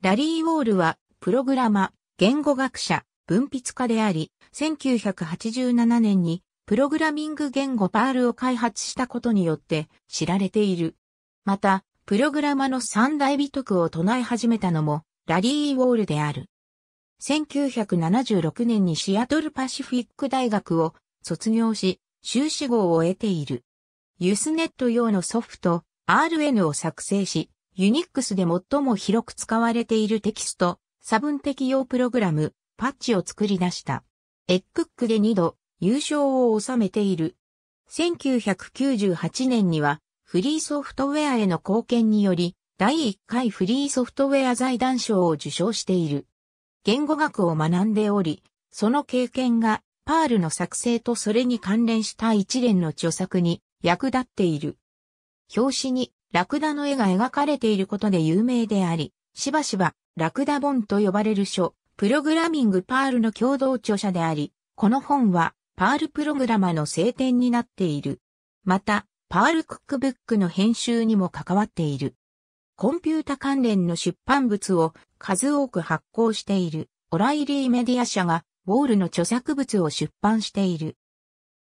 ラリー・ウォールは、プログラマ、言語学者、文筆家であり、1987年に、プログラミング言語パールを開発したことによって知られている。また、プログラマの三大美徳を唱え始めたのも、ラリー・ウォールである。1976年にシアトルパシフィック大学を卒業し、修士号を得ている。ユスネット用のソフト、RN を作成し、ユニックスで最も広く使われているテキスト、差分適用プログラム、パッチを作り出した。エックックで2度、優勝を収めている。1998年には、フリーソフトウェアへの貢献により、第1回フリーソフトウェア財団賞を受賞している。言語学を学んでおり、その経験が、パールの作成とそれに関連した一連の著作に役立っている。表紙に、ラクダの絵が描かれていることで有名であり、しばしば、ラクダ本と呼ばれる書、プログラミングパールの共同著者であり、この本は、パールプログラマの聖典になっている。また、パールクックブックの編集にも関わっている。コンピュータ関連の出版物を数多く発行しているオライリーメディア社がウォールの著作物を出版している。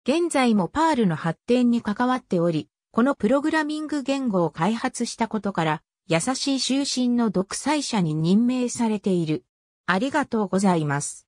現在もパールの発展に関わっており、このプログラミング言語を開発したことから、優しい終身の独裁者に任命されている。ありがとうございます。